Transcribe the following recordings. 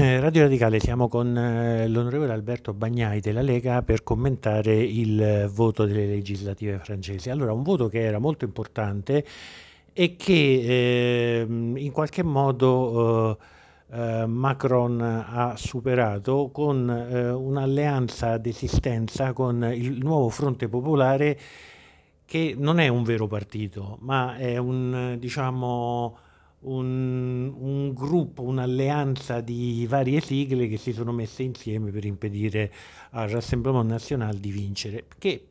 Eh, Radio Radicale, siamo con eh, l'onorevole Alberto Bagnai della Lega per commentare il eh, voto delle legislative francesi. Allora, un voto che era molto importante e che eh, in qualche modo eh, Macron ha superato con eh, un'alleanza d'esistenza con il nuovo fronte popolare che non è un vero partito, ma è un, diciamo, un, un gruppo, un'alleanza di varie sigle che si sono messe insieme per impedire al Rassemblement National di vincere, Che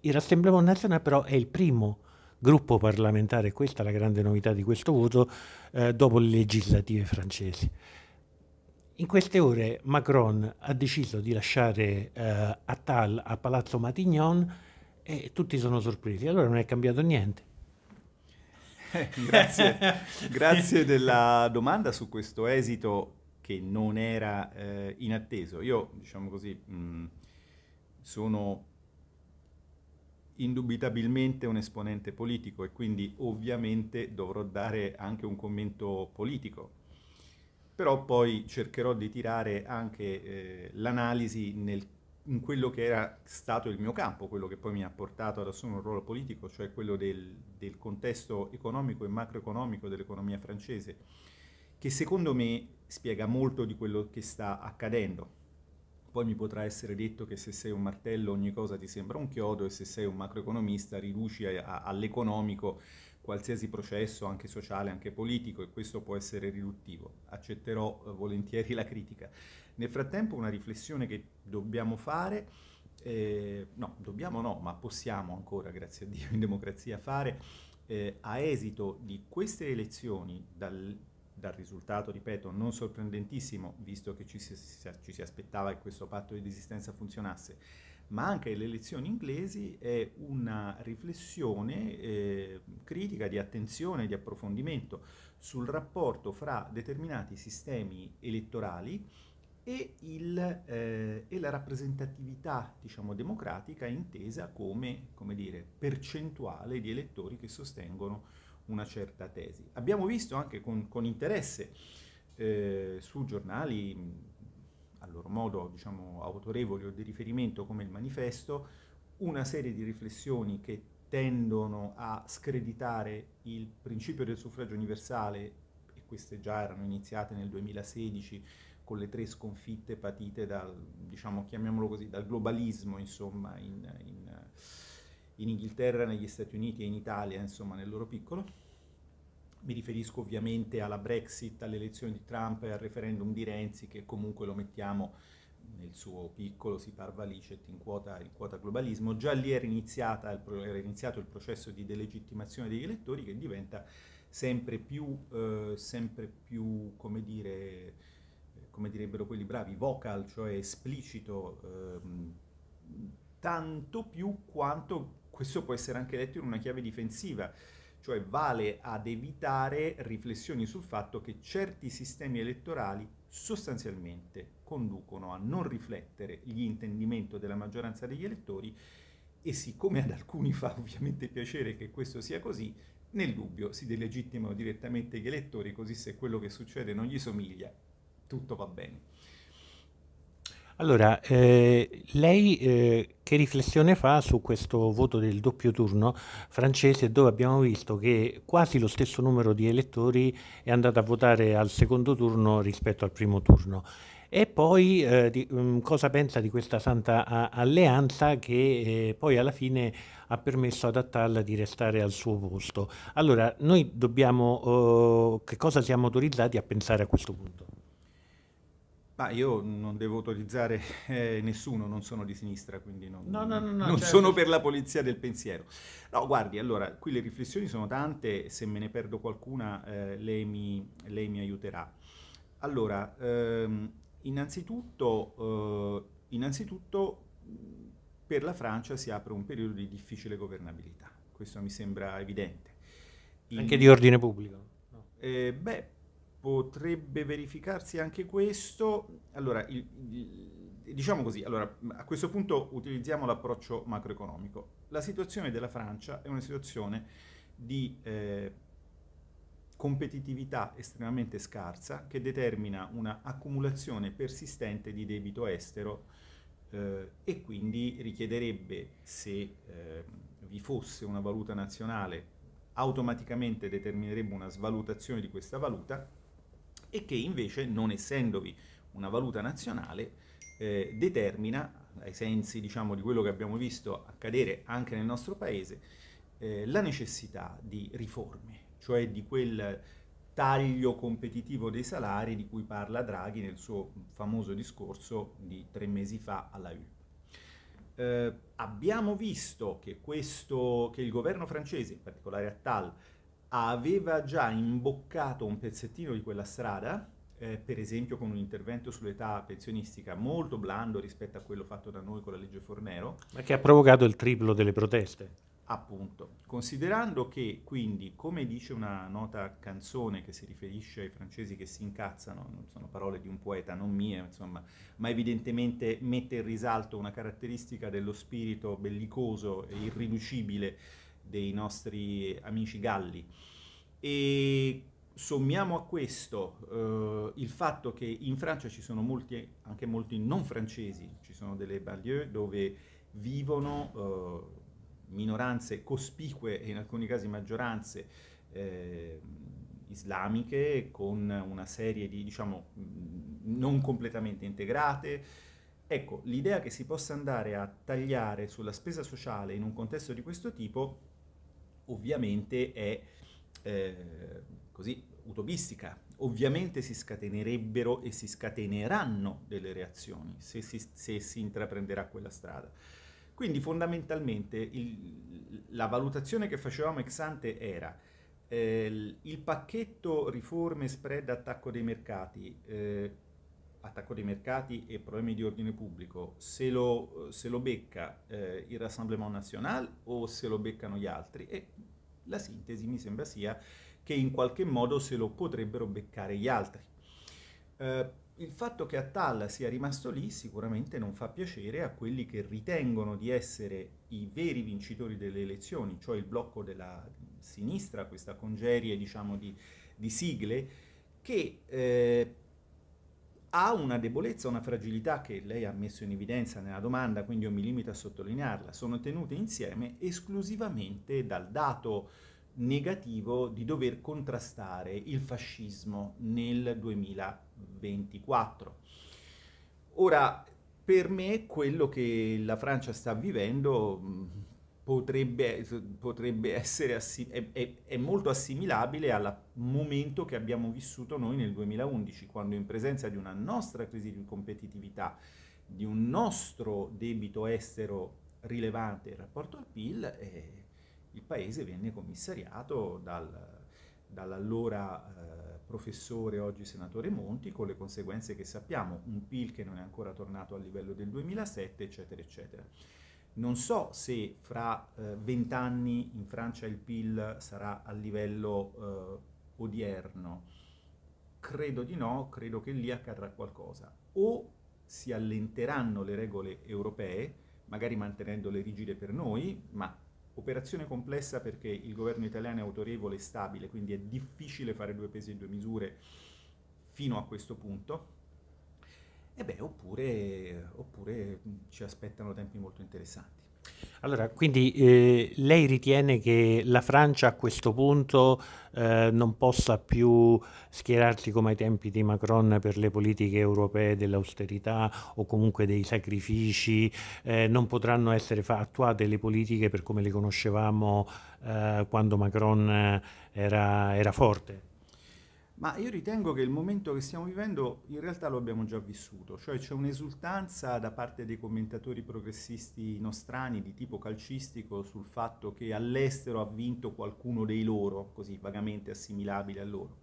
il Rassemblement National però è il primo gruppo parlamentare, questa è la grande novità di questo voto, eh, dopo le legislative francesi. In queste ore Macron ha deciso di lasciare eh, Attal a Palazzo Matignon e tutti sono sorpresi. Allora non è cambiato niente. grazie, grazie della domanda su questo esito che non era eh, inatteso. Io, diciamo così, mh, mm, sono indubitabilmente un esponente politico e quindi ovviamente dovrò dare anche un commento politico. Però poi cercherò di tirare anche eh, l'analisi nel in quello che era stato il mio campo, quello che poi mi ha portato ad assumere un ruolo politico, cioè quello del, del contesto economico e macroeconomico dell'economia francese, che secondo me spiega molto di quello che sta accadendo. Poi mi potrà essere detto che se sei un martello ogni cosa ti sembra un chiodo e se sei un macroeconomista riduci a, a, all'economico qualsiasi processo, anche sociale, anche politico, e questo può essere riduttivo. Accetterò eh, volentieri la critica. Nel frattempo una riflessione che dobbiamo fare, eh, no, dobbiamo no, ma possiamo ancora, grazie a Dio, in democrazia fare, eh, a esito di queste elezioni, dal, dal, risultato, ripeto, non sorprendentissimo, visto che ci si, ci si aspettava che questo patto di resistenza funzionasse, ma anche le elezioni inglesi è una riflessione eh, critica di attenzione, di approfondimento sul rapporto fra determinati sistemi elettorali e, il, eh, e la rappresentatività diciamo, democratica intesa come, come dire, percentuale di elettori che sostengono una certa tesi. Abbiamo visto anche con, con interesse eh, su giornali a loro modo diciamo, autorevoli o di riferimento come il manifesto, una serie di riflessioni che tendono a screditare il principio del suffragio universale, e queste già erano iniziate nel 2016 con le tre sconfitte patite dal, diciamo, chiamiamolo così, dal globalismo, insomma, in, in, in Inghilterra, negli Stati Uniti e in Italia, insomma, nel loro piccolo. Mi riferisco ovviamente alla Brexit, all'elezione di Trump e al referendum di Renzi, che comunque lo mettiamo nel suo piccolo, si parva licet in quota, in quota globalismo. Già lì era, era, iniziato il processo di delegittimazione degli elettori che diventa sempre più, eh, sempre più come dire, come direbbero quelli bravi, vocal, cioè esplicito, ehm, tanto più quanto questo può essere anche detto in una chiave difensiva, cioè vale ad evitare riflessioni sul fatto che certi sistemi elettorali sostanzialmente conducono a non riflettere gli intendimenti della maggioranza degli elettori e siccome ad alcuni fa ovviamente piacere che questo sia così, nel dubbio si delegittimano direttamente gli elettori, così se quello che succede non gli somiglia, tutto va bene. Allora, eh, lei eh, che riflessione fa su questo voto del doppio turno francese dove abbiamo visto che quasi lo stesso numero di elettori è andato a votare al secondo turno rispetto al primo turno? E poi eh, di, um, cosa pensa di questa santa a, alleanza che eh, poi alla fine ha permesso ad Attalla di restare al suo posto? Allora, noi dobbiamo, eh, che cosa siamo autorizzati a pensare a questo punto? Ma io non devo autorizzare eh, nessuno, non sono di sinistra, quindi non, no, no, no, non certo. sono per la polizia del pensiero. No, guardi, allora, qui le riflessioni sono tante, se me ne perdo qualcuna eh, lei, mi, lei, mi, aiuterà. Allora, ehm, innanzitutto, eh, innanzitutto per la Francia si apre un periodo di difficile governabilità, questo mi sembra evidente. Il... Anche di ordine pubblico? Eh, beh, potrebbe verificarsi anche questo. Allora, il, il, diciamo così, allora, a questo punto utilizziamo l'approccio macroeconomico. La situazione della Francia è una situazione di eh, competitività estremamente scarsa che determina una accumulazione persistente di debito estero eh, e quindi richiederebbe, se eh, vi fosse una valuta nazionale, automaticamente determinerebbe una svalutazione di questa valuta e che invece, non essendovi una valuta nazionale, eh, determina, ai sensi diciamo, di quello che abbiamo visto accadere anche nel nostro paese, eh, la necessità di riforme, cioè di quel taglio competitivo dei salari di cui parla Draghi nel suo famoso discorso di tre mesi fa alla UIP. Eh, abbiamo visto che, questo, che, il governo francese, in particolare Attal, aveva già imboccato un pezzettino di quella strada, eh, per esempio con un intervento sull'età pensionistica molto blando rispetto a quello fatto da noi con la legge Fornero. Ma che ha provocato il triplo delle proteste. Appunto, considerando che quindi, come dice una nota canzone che si riferisce ai francesi che si incazzano, non sono parole di un poeta, non mie, insomma, ma evidentemente mette in risalto una caratteristica dello spirito bellicoso e irriducibile dei nostri amici galli. E sommiamo a questo eh, il fatto che in Francia ci sono molti, anche molti non francesi, ci sono delle banlieue dove vivono eh, minoranze cospicue e in alcuni casi maggioranze eh, islamiche con una serie di, diciamo, mm, non completamente integrate. Ecco, l'idea che si possa andare a tagliare sulla spesa sociale in un contesto di questo tipo ovviamente è eh, così utopistica. Ovviamente si scatenerebbero e si scateneranno delle reazioni se si, se si intraprenderà quella strada. Quindi fondamentalmente il, la valutazione che facevamo ex ante era eh, il pacchetto riforme, spread, attacco dei mercati, eh, attacco dei mercati e problemi di ordine pubblico, se lo, se lo becca eh, il Rassemblement National o se lo beccano gli altri? E la sintesi mi sembra sia che in qualche modo se lo potrebbero beccare gli altri. Eh, il fatto che Attalla sia rimasto lì sicuramente non fa piacere a quelli che ritengono di essere i veri vincitori delle elezioni, cioè il blocco della sinistra, questa congerie diciamo, di, di sigle, che eh, ha una debolezza, una fragilità che lei ha messo in evidenza nella domanda, quindi io mi limito a sottolinearla, sono tenute insieme esclusivamente dal dato negativo di dover contrastare il fascismo nel 2024. Ora, per me quello che la Francia sta vivendo mm, potrebbe, potrebbe essere assi- è, è, è molto assimilabile al momento che abbiamo vissuto noi nel 2011, quando in presenza di una nostra crisi di competitività, di un nostro debito estero rilevante in rapporto al PIL, eh, il paese venne commissariato dal, dall'allora eh, professore, oggi senatore Monti, con le conseguenze che sappiamo, un PIL che non è ancora tornato al livello del 2007, eccetera, eccetera. Non so se fra eh, vent'anni eh, in Francia il PIL sarà al livello eh, odierno. Credo di no, credo che lì accadrà qualcosa. O si allenteranno le regole europee, magari mantenendole rigide per noi, ma operazione complessa perché il governo italiano è autorevole e stabile, quindi è difficile fare due pesi e due misure fino a questo punto e beh, oppure, oppure mm, ci aspettano tempi molto interessanti. Allora, quindi eh, lei ritiene che la Francia a questo punto eh, non possa più schierarsi come ai tempi di Macron per le politiche europee dell'austerità o comunque dei sacrifici, eh, non potranno essere attuate le politiche per come le conoscevamo eh, quando Macron eh, era, era forte? Ma io ritengo che il momento che stiamo vivendo in realtà lo abbiamo già vissuto, cioè c'è un'esultanza da parte dei commentatori progressisti nostrani di tipo calcistico sul fatto che all'estero ha vinto qualcuno dei loro, così vagamente assimilabile a loro,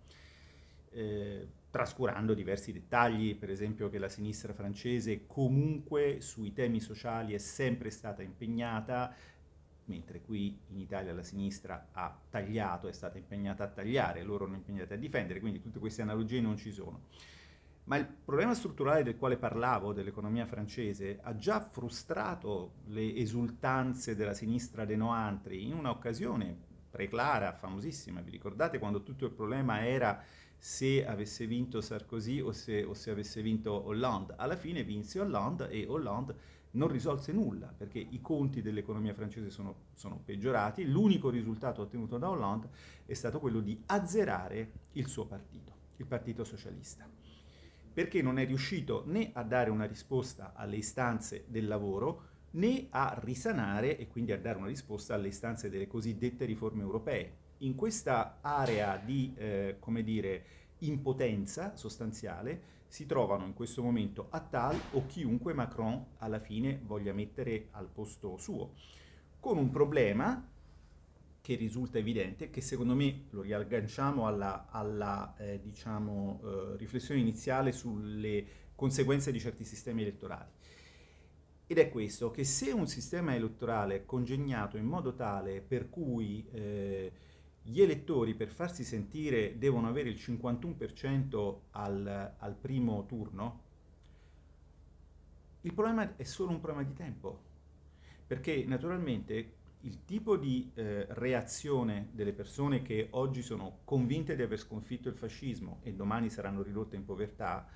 eh, trascurando diversi dettagli, per esempio che la sinistra francese comunque sui temi sociali è sempre stata impegnata, mentre qui in Italia la sinistra ha tagliato, è stata impegnata a tagliare, loro erano impegnati a difendere, quindi tutte queste analogie non ci sono. Ma il problema strutturale del quale parlavo, dell'economia francese, ha già frustrato le esultanze della sinistra dei Noantri in un'occasione preclara, famosissima, vi ricordate quando tutto il problema era se avesse vinto Sarkozy o se, o se avesse vinto Hollande? Alla fine vinse Hollande e Hollande non risolse nulla, perché i conti dell'economia francese sono, sono peggiorati, l'unico risultato ottenuto da Hollande è stato quello di azzerare il suo partito, il Partito Socialista perché non è riuscito né a dare una risposta alle istanze del lavoro né a risanare e quindi a dare una risposta alle istanze delle cosiddette riforme europee. In questa area di, eh, come dire, impotenza sostanziale, si trovano in questo momento Attal o chiunque Macron alla fine voglia mettere al posto suo, con un problema che risulta evidente, che secondo me lo riagganciamo alla, alla eh, diciamo, eh, riflessione iniziale sulle conseguenze di certi sistemi elettorali. Ed è questo, che se un sistema elettorale è congegnato in modo tale per cui eh, gli elettori per farsi sentire devono avere il 51% al, al primo turno, il problema è solo un problema di tempo, perché naturalmente il tipo di eh, reazione delle persone che oggi sono convinte di aver sconfitto il fascismo e domani saranno ridotte in povertà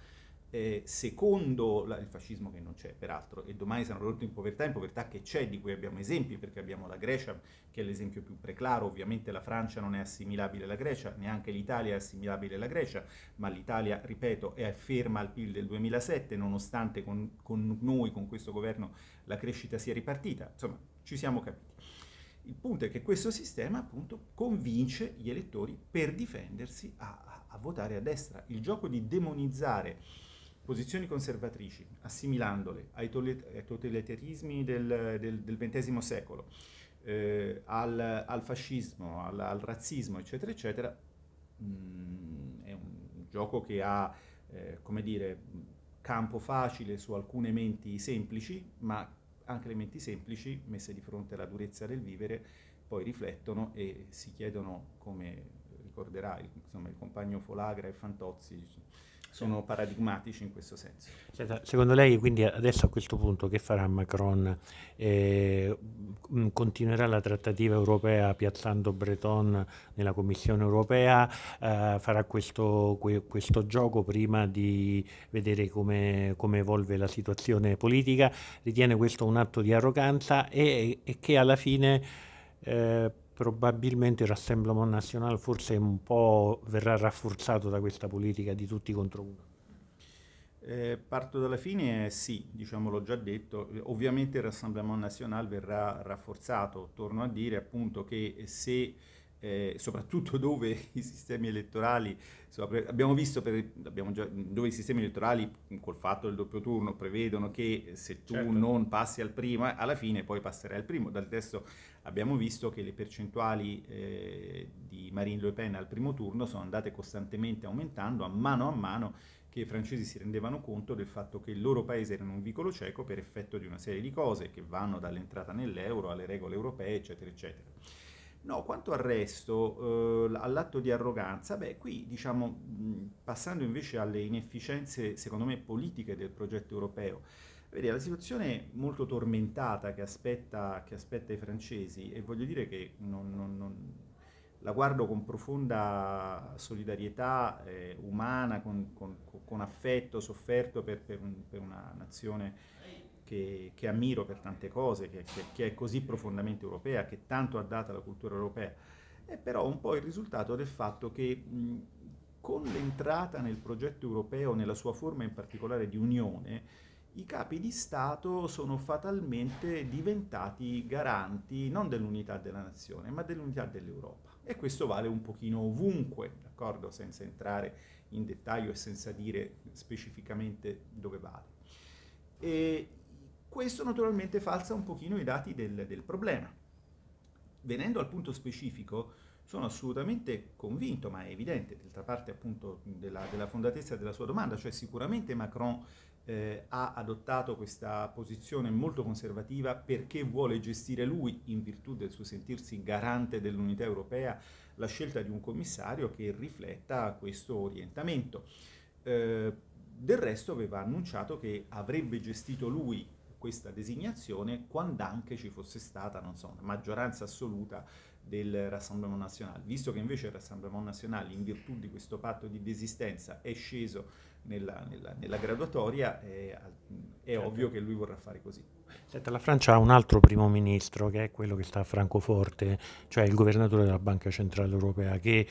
eh, secondo la, il fascismo che non c'è peraltro e domani saranno ridotti in povertà, in povertà che c'è, di cui abbiamo esempi perché abbiamo la Grecia che è l'esempio più preclaro, ovviamente la Francia non è assimilabile alla Grecia, neanche l'Italia è assimilabile alla Grecia, ma l'Italia, ripeto, è ferma al PIL del 2007 nonostante con, con noi, con questo governo, la crescita sia ripartita, insomma ci siamo capiti. Il punto è che questo sistema appunto convince gli elettori per difendersi a, a, a votare a destra. Il gioco di demonizzare posizioni conservatrici, assimilandole ai, totalitarismi del, del, del XX secolo, eh, al, al, fascismo, al, al, razzismo, eccetera, eccetera, mh, mm, è un gioco che ha, eh, come dire, campo facile su alcune menti semplici, ma anche le menti semplici, messe di fronte alla durezza del vivere, poi riflettono e si chiedono, come ricorderà insomma, il compagno Folagra e Fantozzi, sono paradigmatici in questo senso. secondo lei quindi adesso a questo punto che farà Macron? Eh, continuerà la trattativa europea piazzando Breton nella Commissione europea? Eh, farà questo, que, questo, gioco prima di vedere come, come, evolve la situazione politica? Ritiene questo un atto di arroganza e, e che alla fine... Eh, probabilmente il Rassemblement Nazionale forse un po' verrà rafforzato da questa politica di tutti contro uno. Eh, parto dalla fine, sì, diciamo l'ho già detto, ovviamente il Rassemblement National verrà rafforzato, torno a dire appunto che se eh, soprattutto dove i sistemi elettorali, abbiamo visto per, abbiamo già, dove i sistemi elettorali col fatto del doppio turno prevedono che se tu certo. non passi al primo, eh, alla fine poi passerai al primo. Dal testo abbiamo visto che le percentuali eh, di Marine Le Pen al primo turno sono andate costantemente aumentando a mano a mano che i francesi si rendevano conto del fatto che il loro paese era in un vicolo cieco per effetto di una serie di cose che vanno dall'entrata nell'euro alle regole europee, eccetera, eccetera. No, quanto al resto, eh, all'atto di arroganza, beh, qui diciamo, passando invece alle inefficienze, secondo me, politiche del progetto europeo, vedi, la situazione molto tormentata che aspetta, che aspetta i francesi, e voglio dire che non, non, non, la guardo con profonda solidarietà eh, umana, con, con, con, affetto, sofferto per, per, un, per una nazione che, che ammiro per tante cose, che, che, che è così profondamente europea, che tanto ha dato alla cultura europea, è eh, però un po' il risultato del fatto che mh, con l'entrata nel progetto europeo, nella sua forma in particolare di unione, i capi di Stato sono fatalmente diventati garanti non dell'unità della nazione, ma dell'unità dell'Europa. E questo vale un pochino ovunque, d'accordo? Senza entrare in dettaglio e senza dire specificamente dove vale. E questo naturalmente falsa un pochino i dati del, del problema. Venendo al punto specifico, sono assolutamente convinto, ma è evidente, d'altra parte appunto della, della, fondatezza della sua domanda, cioè sicuramente Macron eh, ha adottato questa posizione molto conservativa perché vuole gestire lui, in virtù del suo sentirsi garante dell'unità europea, la scelta di un commissario che rifletta questo orientamento. Eh, del resto aveva annunciato che avrebbe gestito lui questa designazione quando anche ci fosse stata, non so, una maggioranza assoluta del Rassemblement National, visto che invece il Rassemblement National in virtù di questo patto di desistenza è sceso nella, nella, nella graduatoria, è, è certo. ovvio che lui vorrà fare così. Senta, la Francia ha un altro primo ministro che è quello che sta a Francoforte, cioè il governatore della Banca Centrale Europea, che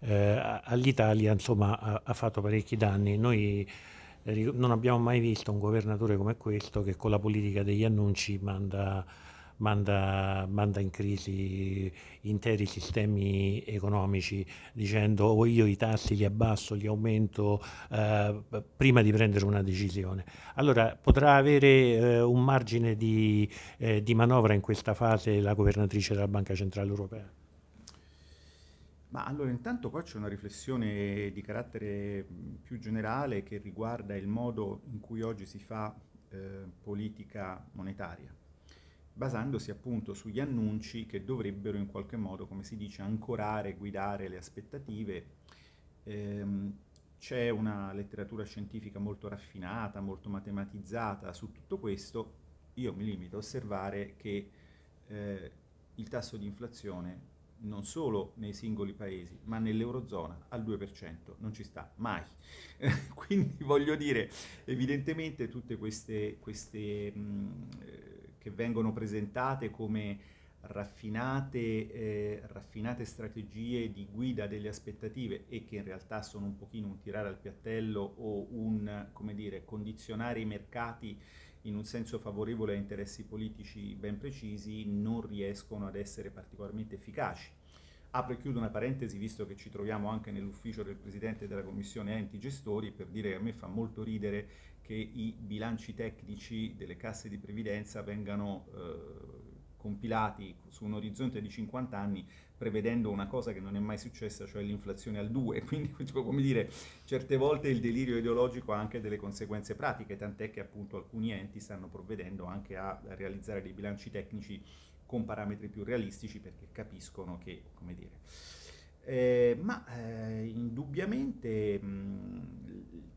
eh, all'Italia insomma, ha, ha fatto parecchi danni. Noi non abbiamo mai visto un governatore come questo che con la politica degli annunci manda, manda, manda in crisi interi sistemi economici dicendo o oh, io i tassi li abbasso, li aumento eh, prima di prendere una decisione. Allora potrà avere eh, un margine di, eh, di manovra in questa fase la governatrice della Banca Centrale Europea? Ma allora intanto qua c'è una riflessione di carattere più generale che riguarda il modo in cui oggi si fa eh, politica monetaria, basandosi appunto sugli annunci che dovrebbero in qualche modo, come si dice, ancorare, guidare le aspettative. Ehm, c'è una letteratura scientifica molto raffinata, molto matematizzata su tutto questo, io mi limito a osservare che eh, il tasso di inflazione non solo nei singoli paesi, ma nell'Eurozona al 2%, non ci sta mai. Quindi voglio dire, evidentemente tutte queste, queste mh, mm, eh, che vengono presentate come raffinate, eh, raffinate, strategie di guida delle aspettative e che in realtà sono un pochino un tirare al piattello o un, come dire, condizionare i mercati in un senso favorevole a interessi politici ben precisi, non riescono ad essere particolarmente efficaci. Apro e chiudo una parentesi, visto che ci troviamo anche nell'ufficio del Presidente della Commissione Enti Gestori, per dire che a me fa molto ridere che i bilanci tecnici delle casse di previdenza vengano eh, compilati su un orizzonte di 50 anni prevedendo una cosa che non è mai successa, cioè l'inflazione al 2, quindi come dire, certe volte il delirio ideologico ha anche delle conseguenze pratiche, tant'è che appunto alcuni enti stanno provvedendo anche a realizzare dei bilanci tecnici con parametri più realistici perché capiscono che, come dire, eh, ma eh, indubbiamente mh,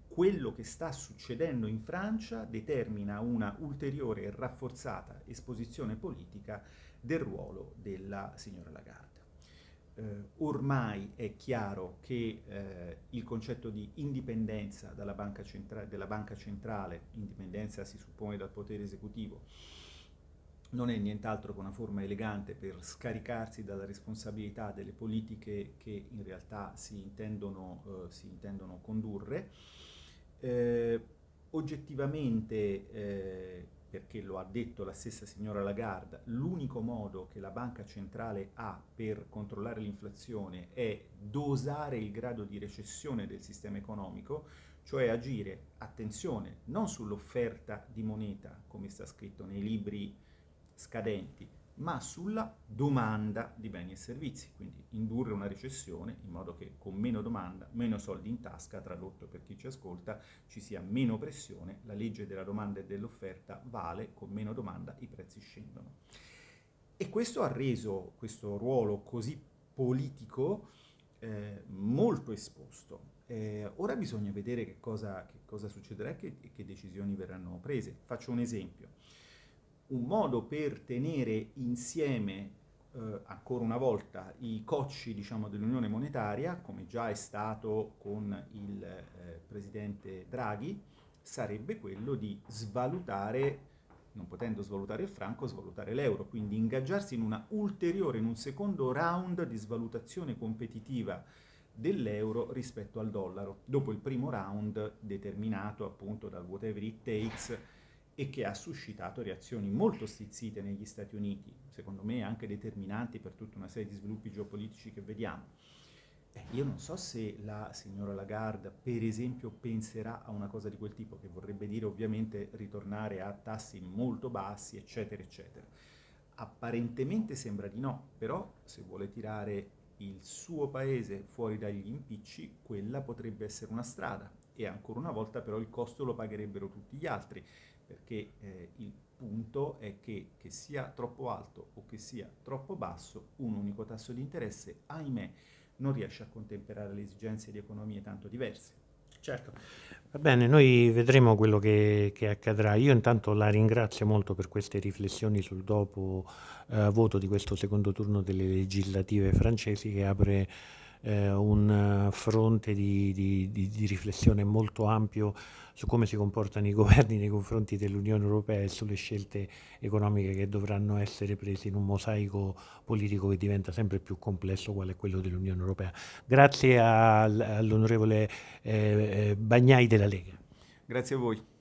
quello che sta succedendo in Francia determina una ulteriore e rafforzata esposizione politica del ruolo della signora Lagarde. Eh, ormai è chiaro che eh, il concetto di indipendenza banca centra- della banca centrale, indipendenza si suppone dal potere esecutivo, non è nient'altro che una forma elegante per scaricarsi dalla responsabilità delle politiche che in realtà si intendono, eh, si intendono condurre eh, oggettivamente, eh, perché lo ha detto la stessa signora Lagarde, l'unico modo che la banca centrale ha per controllare l'inflazione è dosare il grado di recessione del sistema economico, cioè agire, attenzione, non sull'offerta di moneta, come sta scritto nei libri scadenti, ma sulla domanda di beni e servizi, quindi indurre una recessione in modo che con meno domanda, meno soldi in tasca, tradotto per chi ci ascolta, ci sia meno pressione, la legge della domanda e dell'offerta vale, con meno domanda i prezzi scendono. E questo ha reso questo ruolo così politico eh, molto esposto. Eh, ora bisogna vedere che cosa, che cosa succederà e che, che decisioni verranno prese. Faccio un esempio un modo per tenere insieme eh, ancora una volta i cocci diciamo, dell'Unione Monetaria, come già è stato con il eh, presidente Draghi, sarebbe quello di svalutare, non potendo svalutare il franco, svalutare l'euro, quindi ingaggiarsi in una ulteriore, in un secondo round di svalutazione competitiva dell'euro rispetto al dollaro, dopo il primo round determinato appunto dal whatever it takes e che ha suscitato reazioni molto stizzite negli Stati Uniti, secondo me anche determinanti per tutta una serie di sviluppi geopolitici che vediamo. Eh, io non so se la signora Lagarde, per esempio, penserà a una cosa di quel tipo, che vorrebbe dire ovviamente ritornare a tassi molto bassi, eccetera, eccetera. Apparentemente sembra di no, però se vuole tirare il suo paese fuori dagli impicci, quella potrebbe essere una strada e ancora una volta però il costo lo pagherebbero tutti gli altri perché eh, il punto è che, che sia troppo alto o che sia troppo basso, un unico tasso di interesse, ahimè, non riesce a contemperare le esigenze di economie tanto diverse. Certo. Va bene, noi vedremo quello che, che, accadrà. Io intanto la ringrazio molto per queste riflessioni sul dopo eh, voto di questo secondo turno delle legislative francesi che apre eh, un eh, fronte di, di, di, di, riflessione molto ampio su come si comportano i governi nei confronti dell'Unione Europea e sulle scelte economiche che dovranno essere prese in un mosaico politico che diventa sempre più complesso quale è quello dell'Unione Europea. Grazie all'onorevole eh, eh, Bagnai della Lega. Grazie a voi.